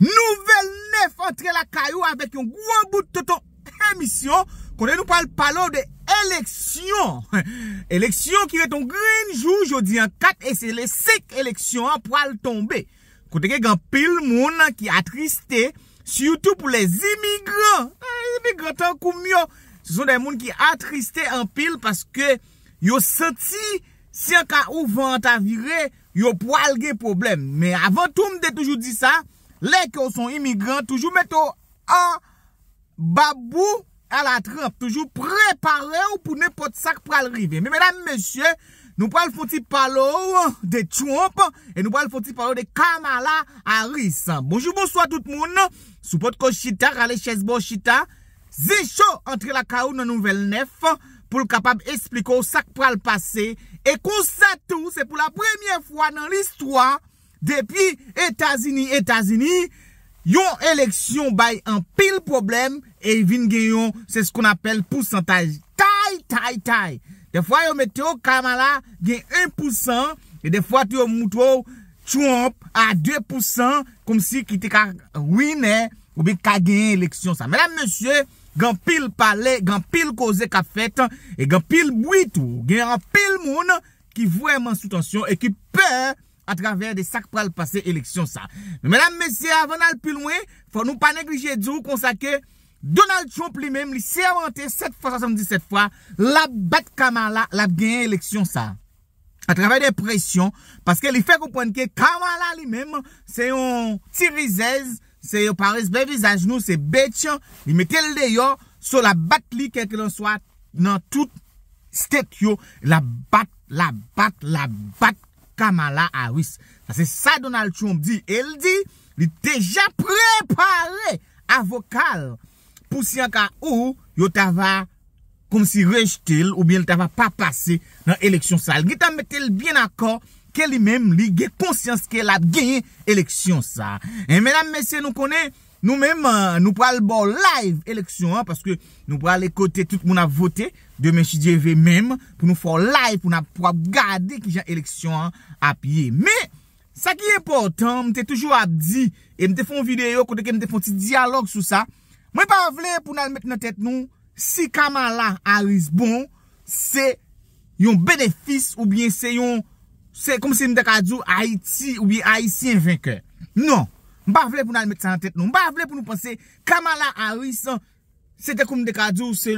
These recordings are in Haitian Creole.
Nouvel nef entre la kayo Abek yon gwa bout to ton emisyon Konde nou palo de eleksyon Eleksyon ki ve ton grenjou Jodi an kat E se le sek eleksyon an po al tombe Konde gen pil moun Ki atristé Si yotou pou les imigran Imigran tan koumyo Se son den moun ki atristé an pil Paske yo soti Si an ka ou vant avire Yo po al gen problem Me avan tou mde toujou di sa Lè ki ou son imigran, toujou met ou an babou a la trap. Toujou preparè ou pou ne pot sak pral rive. Me, mèdame, mèsyè, nou pral foti palou de Trump e nou pral foti palou de Kamala Harris. Bonjou, bonsoit tout moun. Sou pot ko Chita, rale Chesbo Chita. Zé chou, entre la kaou nan nouvel nef pou l'kapab espliko ou sak pral pase. E kon sa tou, se pou la premiè fwa nan l'histoire Depi Etazini, Etazini, yon eleksyon bay an pil problem E vin gen yon, se skon apel pousantaj Tay, tay, tay De fwa yon meteo Kamala gen 1% E de fwa tou yon moutou Trump a 2% Kom si ki te ka winè ou bi ka gen yon eleksyon sa Menam monsye, gen pil pale, gen pil koze ka fet E gen pil bwitou, gen pil moun ki vwèman soutansyon E ki pèr a travèr de sak pral pase eleksyon sa. Mèdame mesiè, avè nan l'pil mwè, fò nou pa neglijè djou konsa ke, Donald Trump li mèm, li sè avante 77 fwa, la bat kamala, la genye eleksyon sa. A travèr de presyon, paske li fè kompwen ke kamala li mèm, se yon tirizez, se yon parez bevizaj nou, se betyan, li metel de yon, so la bat li keke lan swat, nan tout stek yo, la bat, la bat, la bat, Kamala Aris. Sa se sa Donald Trump di, el di, li deja prepare avokal pou si an ka ou yo te va kom si rejte el ou bien te va pa pase nan eleksyon sa. El git a mette el bien akor ke li mem li ge konsyans ke el ap genye eleksyon sa. E menam mesye nou konen, Nou menm euh, nou pou al bo live eleksyon an Paske nou pou al ekote tout moun ap vote Demen chidye ve menm Pou nou fo live pou nou ap gade ki jan eleksyon an ap ye Me, sa ki e portan, mte toujou ap di E mte fon video kou deke mte fon ti dialog sou sa Mwen pa vle pou nou al mette nou tet nou Si kamala a rizbon Se yon benefis ou bien se yon Se kom se m dek adou Haiti ou bien Haitien vainkeur Non Mba vle pou nou al met sa an tet nou. Mba vle pou nou pense kamala a risan. Se te koum dekajou se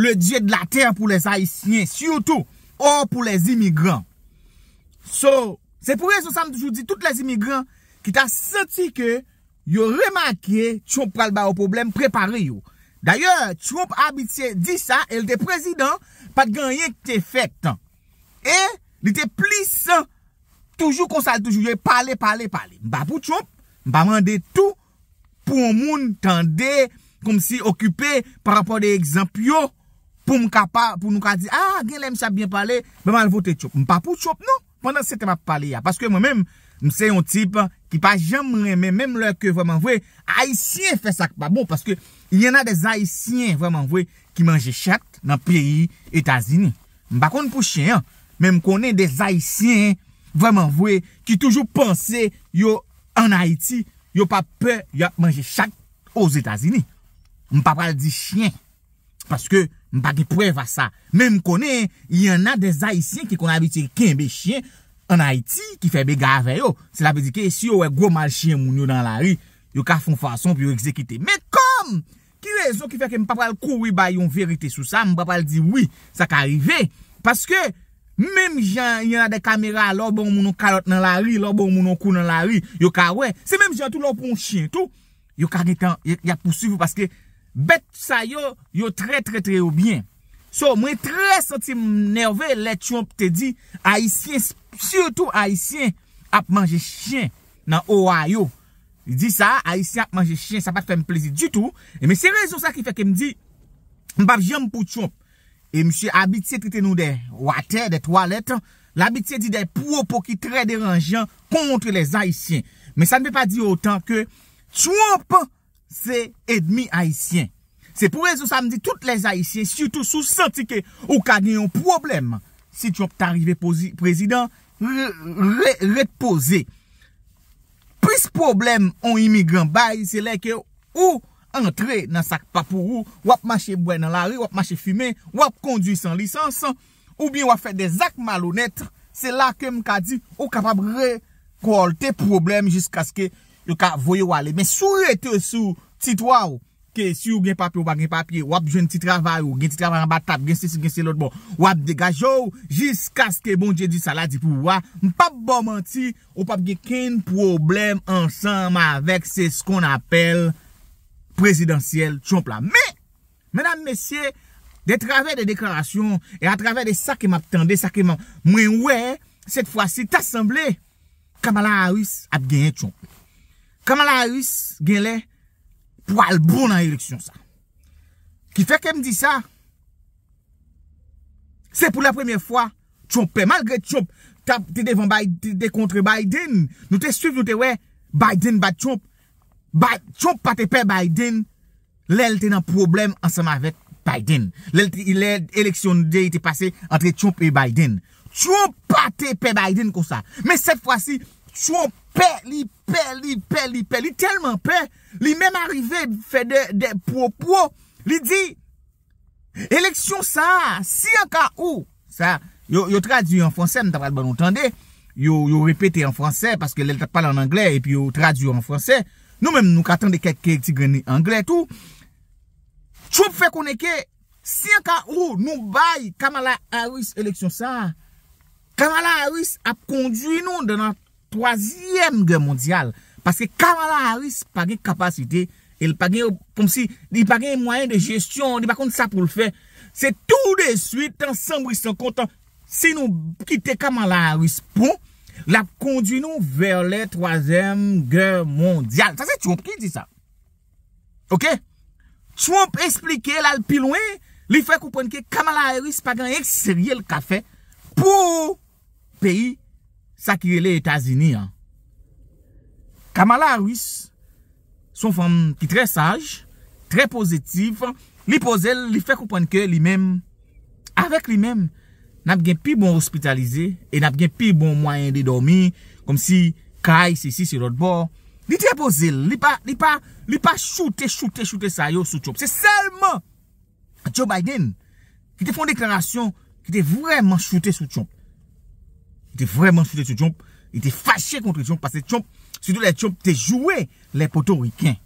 le dje de la ter pou les haïs nye. Siyoutou, or pou les imigran. So, se pou rezo sa mdoujou di, tout les imigran ki ta senti ke, yo remakye, choum pral ba ou problem, prepari yo. Daye, choum abitie di sa, el te prezidant, pat gan yek te fet. E, li te plis sa, toujou konsal toujou, yo pale, pale, pale. Mba pou choum, Mpa mande tou pou moun tende, kom si okupe par rapport de ekzampyo, pou mka pa, pou nou ka di, a, ah, gen lem sa bien pale, mpa mal vote tchop. Mpa pou tchop nou, pandan se te va pale ya. Paske mwen men, mse yon tip ki pa jam mwen, men menm lè ke vwenman vwe, haisyen fè sak pa bon, paske yon an de haisyen vwenman vwe, ki manje chak nan piye Etazini. Mpa kon pou chen, menm konen de haisyen vwenman vwe, ki toujou panse yo haisyen, An Haiti, yo pa pe, yo manje chak os Etazini. M pa pal di chien. Paske, m pa ge preva sa. Men m konen, yon na de Zahissien ki kon abiti ki enbe chien. An Haiti, ki febe gave yo. Se la be di ke, si yo we gwo mal chien moun yo dan la ri, yo ka fon fason pi yo ekzekite. Men kom! Ki rezon ki feke m pa pal koui bay yon verite sou sa, m pa pal di, oui, sa ka arrive. Paske, Mèm jan yon a de kamera, lò bon mounon karot nan la ri, lò bon mounon kou nan la ri, yon ka wè. Se mèm jan tout lò pou yon chien tout, yon ka gitan, yon pou suivi. Paske bet tout sa yon, yon tre tre tre yon bien. So, mwen tre senti mnerve, lè Trump te di, Aisyen, surtout Aisyen ap manje chien nan Ohio. Di sa, Aisyen ap manje chien, sa pa te fèm plizi du tout. E men se rezon sa ki fè ke mdi, mbap jen pou Trump. E msye abitye triten nou de wate, de toalet, l'abitye di de pou ou pou ki tre deranjian kontre les Haitien. Men sa ne ve pa di otan ke Trump se edmi Haitien. Se pou rezo sa me di tout les Haitien, syoutou sou senti ke ou ka gen yon problem. Si Trump tarive prezident, repose. Pis problem on imigran bay, se le ke ou... Entre nan sak papou ou, wap mache boye nan la ri, wap mache fume, wap kondui san lisansan, ou bin wap fe de zak malonetre, se la ke m ka di ou kapap re koul te probleme jiska se ke yo ka voye wale. Men sou re te sou titwa ou, ke si ou gen papye ou ba gen papye, wap jen ti travay ou gen ti travay an batap, gen se si gen se lot bon, wap degaj ou, jiska se ke bon je di sa la di pou wap, ah. m pap bo manti ou pap gen ken probleme ansam avek se skon apel... prezidentiyel chompe la. Me, menam mesye, de traver de deklarasyon, e a traver de sa kem ap tende, sa kem ap mwen we, set fwa si ta semble, Kamala Harris ap genye chompe. Kamala Harris genye, pou albrou nan eleksyon sa. Ki fe kem di sa, se pou la premiye fwa, chompe, malgre chompe, te devan de kontre Biden, nou te suiv nou te we, Biden bat chompe, Trump pate pe Biden Lèl te nan problem ansama vet Biden Lèl eleksyon de ite pase Antre Trump et Biden Trump pate pe Biden kon sa Mè set fwa si Trump pe li pe li pe li pe Li telman pe Li mèm arrive fè de pro pro Li di Eleksyon sa si anka ou Yo tradu yon franse Yo repete yon franse Paske lèl te pale an anglè Yo tradu yon franse Nou mèm nou katan de kek kek tigre ni Anglè tou. Choup fè konè ke, si an ka ou nou bay Kamala Harris eleksyon sa, Kamala Harris ap kondwi nou dè nan toaziyem gè mondial. Pase Kamala Harris pagè kapasite, el pagè yon pomsi, di pagè yon mwayen de gestyon, di bakon sa pou l fè. Se tout de suite, an san bris an kontan, se nou kite Kamala Harris pou, bon, la p konduy nou ver le 3èm gèr mondial. Sa se Trump ki di sa. Ok? Trump explike la l pi louen, li fè kouponke Kamala Harris pa gen ek serye l ka fè pou peyi sakire le Etasini. Kamala Harris, son fèm ki tre sage, tre pozitif, li fè kouponke li mèm, avèk li mèm, nap gen pi bon hospitalize, e nap gen pi bon mwayen de domi, kom si kaj, si si, si lot bor, li te apose, li pa, li pa, li pa choute, choute, choute sa yo sou chomp. Se selman, Joe Biden, ki te fon deklarasyon, ki te vwèman choute sou chomp. Ki te vwèman choute sou chomp, ki te fache kontre chomp, pase chomp, se do le chomp, te jwè le poto wikien.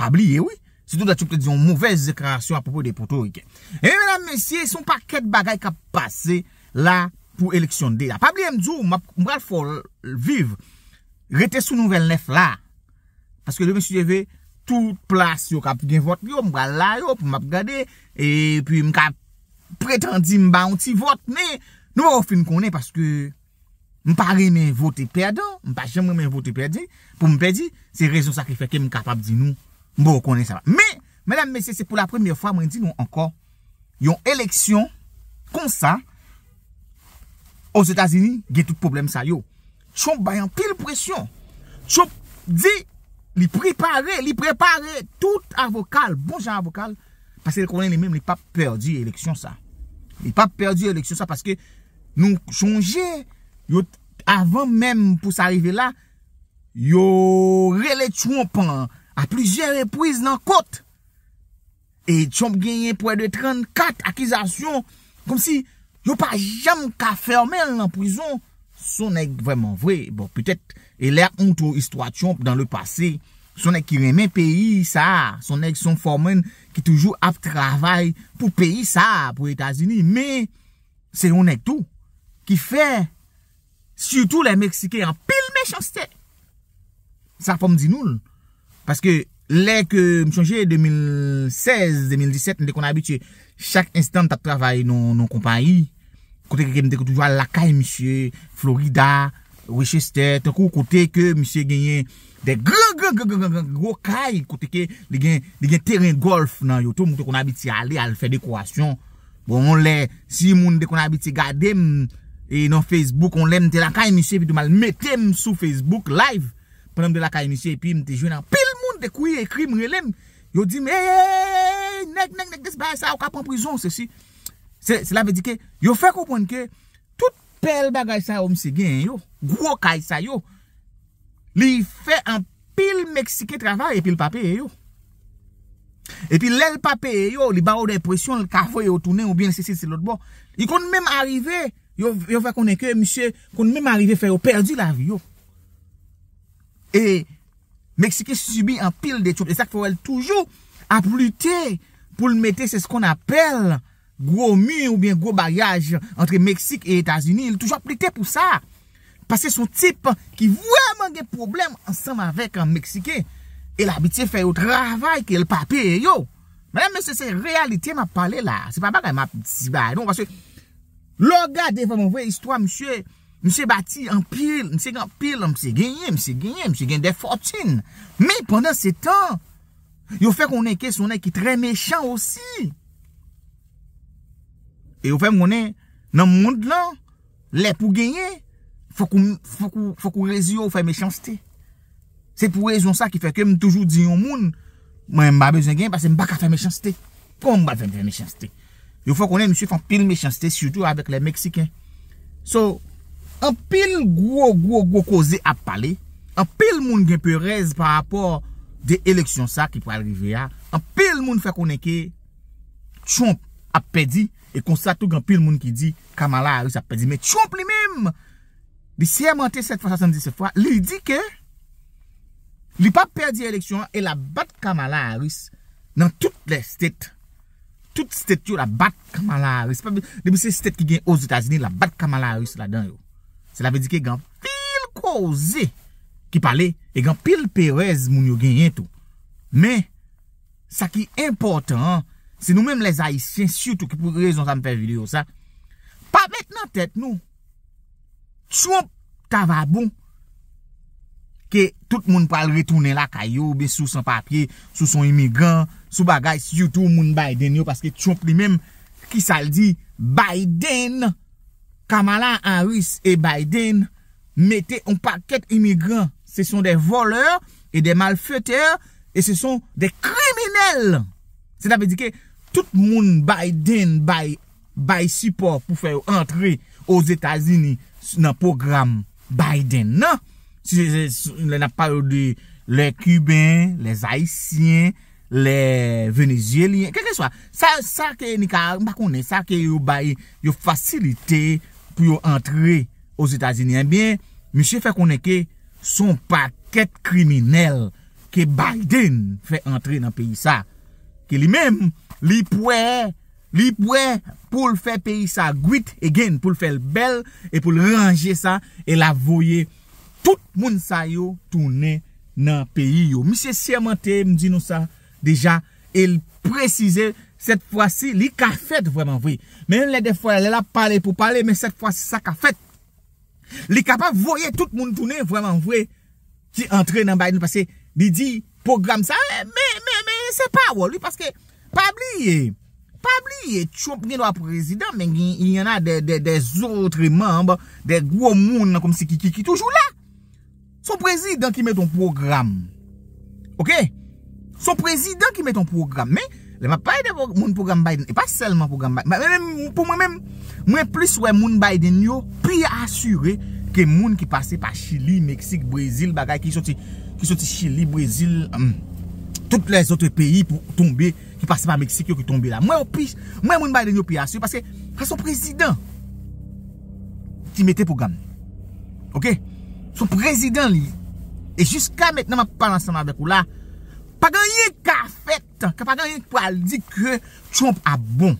Pabliye wè, Sido da chupte diyon mouvez ekranasyon apopo de poto ike. E mi menam mesye, son paket bagay ka pase la pou eleksyon de la. Pabli yem djou, mbap mbap fol viv. Rete sou nouvel nef la. Paske de mesye jeve, tout plas yo ka pugen vot yo. Mbap la yo, mbap gade. E pi mbap preten di mba anti vot. Ne, nou wafi mkonen paske mpa reme voti perdo. Mpa jemre reme voti perdi. Pou mperdi, se rezon sakrifè ke mbap kapab di nou. Mbe rekonen sa va. Me, madame mesye, se pou la premye fwa, mwen di nou ankor, yon eleksyon, kon sa, os Etats-Unis, ge tout problem sa yo. Chon bayan pil presyon. Chon di, li prepare, li prepare, tout avokal, bon jan avokal, pase le konen li men, li pa perdi eleksyon sa. Li pa perdi eleksyon sa, paske, nou chonje, yo, avon men, pou sa arrive la, yo, rele chon pen an, A plijer repouise nan kote. E tchomp genye pou e de 34 akizasyon. Kom si yo pa jam ka fermel nan pouzon. Son ek vreman vwe. Bon, petet, e lè ontou istwa tchomp dan le pase. Son ek ki remen peyi sa. Son ek son formen ki toujou ap travay pou peyi sa pou Etasini. Men, se yon ek tou ki fe. Soutou le Meksike an pil mechaste. Sa fom di nou l. Paskè lè kè mè chanjè 2016-2017 mè de kon abiti chak instant ta travay nou kompanji. Kote ke mè de kon toujwa lakay mè chè Florida, Wichester. Tè kou kote ke mè chè genye de gen teren golf nan yotou mè de kon abiti ale al fè de kouasyon. Bon mè si mè mè de kon abiti gade mè e nan Facebook mè mè mè te lakay mè chè vide mè lè mè te mè sou Facebook live. Pon mè de lakay mè chè e pi mè te jwen nan pil. te kouye krim relem. Yo di me, eee, nek, nek, nek, des ba a yasa ou kapon prizon se si. Se la ve di ke, yo fe koupon ke, tout pel bagay sa ou mse gen yo, gwo ka yasa yo, li fe an pil meksike travare, e pil pape yo. E pi lèl pape yo, li ba ou depresyon, l ka fo yo tounen, ou bien se si, se lot bon. Yo kon mèm arive, yo fe kon eke, mse, kon mèm arive fe yo perdi la vi yo. E, Meksike sou subi an pil de chope. E sa k fwo el toujou ap lute pou l mette se skon apel gwo my ou bien gwo bagaj entre Meksike et Etasuni. El toujou ap lute pou sa. Pase sou tip ki vwa mange problem ansanm avek an Meksike. El abite fwe yo travay ke el papye yo. Mwen mwen se se realite mwen pale la. Se pa bagay mwen ap disi bagay. Mwen mwen se se loga devan mwen vwe istwa msye. Mse bati an pil, mse genye, mse genye, mse genye de fotin. Men, pwenden se tan, yo fe konen keso nan ki tre mechan osi. E yo fe mwenen nan moun lan, le pou genye, fokou rezi yo fè mechanstè. Se pou rezon sa ki fe kem toujou diyon moun, mwen mba bezan genye, mba se mbakat fè mechanstè. Kon mba fè mechanstè. Yo fe konen mse fè pil mechanstè, syoutou avek le Meksikè. So... An pil gwo gwo gwo koze ap pale, an pil moun gen pe reze par rapport de eleksyon sa ki pou alrive ya, an pil moun fe konen ke Trump ap pedi, e konstatou gen pil moun ki di Kamala Harris ap pedi. Me Trump li mèm, li si amante 777 fwa, li di ke, li pa perdi eleksyon, e la bat Kamala Harris nan tout le stet. Tout stet yo la bat Kamala Harris. Debe se stet ki gen oz Etazini, la bat Kamala Harris la den yo. Se la ve di ki e gan pil koze ki pale, e gan pil pereze moun yo genyen tou. Men, sa ki important, se nou menm les haisyen syoutou ki pou rezon sa mpe videyo sa, pa met nan tet nou, Trump ta va bon, ke tout moun pal retounen la kayo, be sou san papye, sou san imigan, sou bagay syoutou moun Biden yo, paske Trump li menm ki sal di Biden. Kamala Anwis e Biden mette yon paket imigran. Se son de voleur e de malfeuteur e se son de kriminelle. Se la pe dike, tout moun Biden baye support pou fè yon antre yon Etasini nan program Biden. Se la pa yon de le Kuben, le Haitien, le Venezielien. Kè kè swa, sa ke yon baye yon fasilite yon... pou yo antre os Etazini. Mbyen, eh msye fè koneke son paket kriminel ke Biden fè antre nan peyi sa. Ke li mèm, li pouè, li pouè pou l fè peyi sa. Gwit e gen pou l fè l bel e pou l ranger sa e la voye tout moun sa yo toune nan peyi yo. Msye si amante mdino sa. Deja, el precize Sèt fwa si, li ka fèt vwèman vwè. Men yon lè de fwa, lè la pale pou pale, men sèt fwa si sa ka fèt. Li ka pa vwèye tout moun tounè vwèman vwè ki entre nan Biden, parce li di, program sa, eh, men se pa wò, lui parce ke, pabliye, pabliye, chomp nye do a prezidant, men yon yon a de zotre mamb, de gwo moun, kom si ki ki ki, toujou la. Son prezidant ki met ton program. Ok? Son prezidant ki met ton program, men, Le ma paye de moun program Biden E pa selman program Biden Mwen plus moun Biden yo Pi asure Ke moun ki pase pa Chili, Meksik, Brazil Bagay ki soti Chili, Brazil mm, Tout les autres pays Ki pase pa Meksik yo ki tombe la Mwen moun Biden yo pi asure Pase a son prezident Ti mette program Ok Son prezident li E jiska mettena ma pan ansan avek ou la Pagan ye ka fet Kapagan yon ipwa al dike Trump a bon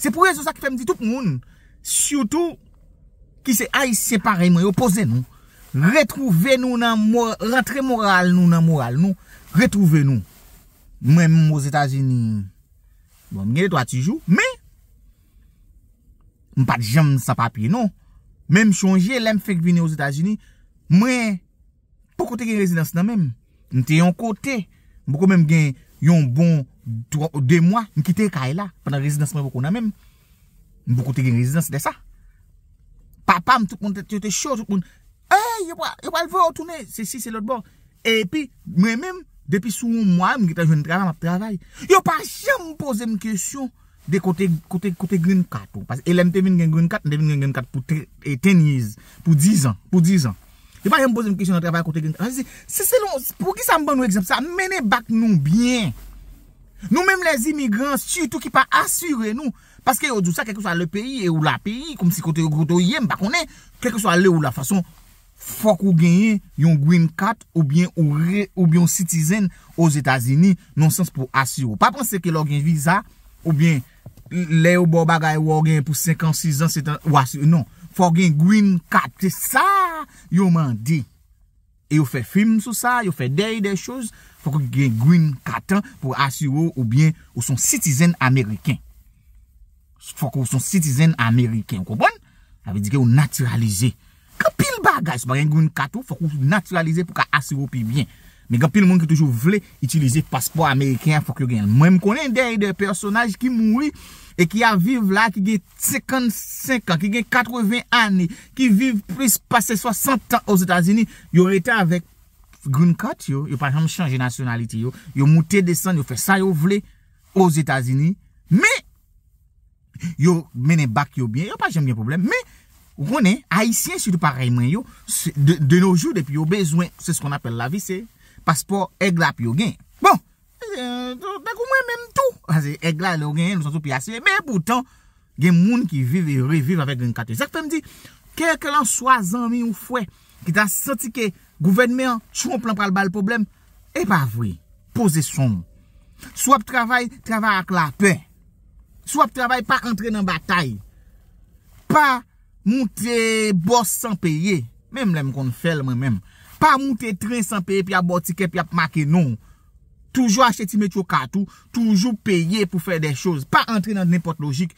Se pouye sou sa ki pa mdi tout moun Siyoutou Ki se ae separe mwen opoze nou Retrouve nou nan Ratre moral nou nan moral nou Retrouve nou Mem mwen mwen o Zatazi ni Mwen mwen gen de toi ti jou Me Mwen pat jan mwen sa papye nou Mem mwen chanje Lem mwen fwek vini o Zatazi ni Mwen pou kote gen rezidans nan mwen Mwen te yon kote Mwen pou mwen mwen gen Yon bon 2 mwa, mkite ka e la, pwena rezidans mwen wakona menm, mwen wakote gen rezidans de sa. Papa mtouk mwen te chou, touk mwen, e, yon wakote, yon wakote, se si, se lot bor. E pi, mwen menm, depi sou mwen mwa, mwen gita jwene travay, mwen travay, yon pa chan mwen pose mwen kresyon de kote Green 4. E lèm te vin gen Green 4, mwen devin gen Green 4 pou 10 yiz, pou 10 an, pou 10 an. Pou ki sa m ban nou ekjemp sa Mene bak nou byen Nou menm les imigrans Soutou ki pa asyre nou Paske yo dousa keke sou a le peyi E ou la peyi Fok ou genye yon green card Ou bien ou bien citizen Os Etasini Non sens pou asyre Ou pa pense ke lor gen visa Ou bien le ou bo bagay Ou gen pou 5 ans 6 ans non. Fok gen green card Te sa Yo man de, yo fe film sou sa, yo fe dey dey chouz, fok yo gen Green 4 an pou asyo ou bien ou son citizen Ameriken. Fok ou son citizen Ameriken, yo kompon? Awe di gen ou naturalize. Kapil bagaj, bagay Green 4 an, fok ou naturalize pou ka asyo ou pi bien. Men kapil moun ki toujou vle, itilize paspo Ameriken, fok yo gen l mwen. Mwen konen dey dey personaj ki mouni. E ki a vive la ki gen 55 an, ki gen 80 an, ki vive plus passe 60 an ou Zatazini, yo rete avek Green Card yo, yo pa jam chanje nationality yo, yo moute desan, yo fe sa yo vle ou Zatazini, me, yo mene bak yo bien, yo pa jem gen problem, me, wone, haisyen si di pareman yo, de nou joud epi yo bezwen, se skon apel la vi se, paspor e glap yo gen, bon. Bek ou mwen menm tou Eglal ou genyen nou san sou pi asye Men boutan gen moun ki vive Revive avek gen kate Kè ke lan soazan mi ou fwe Ki ta santi ke gouvenmen Chou moun plan pral bal problem E pa vwe, pose son Swap travay, travay ak la pe Swap travay pa entre nan batay Pa Moun te bos san peye Men mwen kon fel men men Pa moun te tre san peye Pi ap botike, pi ap make nou Toujou acheti metyo katou, toujou peye pou fè de chouz, pa entre nan nipot logik.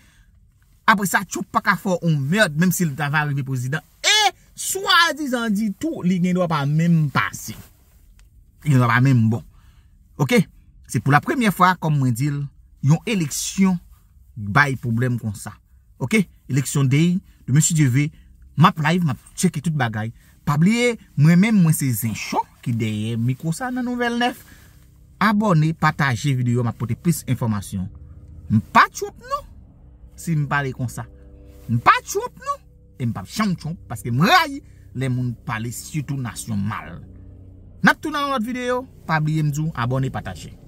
Apre sa, chou pa ka fò, on mèd, mèm si lè tan va ve mè prezident. E, swa dizan di tou, li gen do a pa mèm pase. Li gen do a pa mèm bon. Ok, se pou la premiè fwa, kom mwen dil, yon eleksyon bay problem kon sa. Ok, eleksyon dey, de mèm si jeve, mèm pou laiv, mèm pou cheke tout bagay. Pa bliye, mwen mèm mwen se zin chok ki dey mèm mikosa nan nouvel nef. abone, pataje videyo, ma pote plis informasyon. M pa chwop nou, si m pale kon sa. M pa chwop nou, e m pa chan chwop, paske m rayi, le moun pale sityou nasyon mal. Na tout nan anot videyo, pabliye mdou, abone, pataje.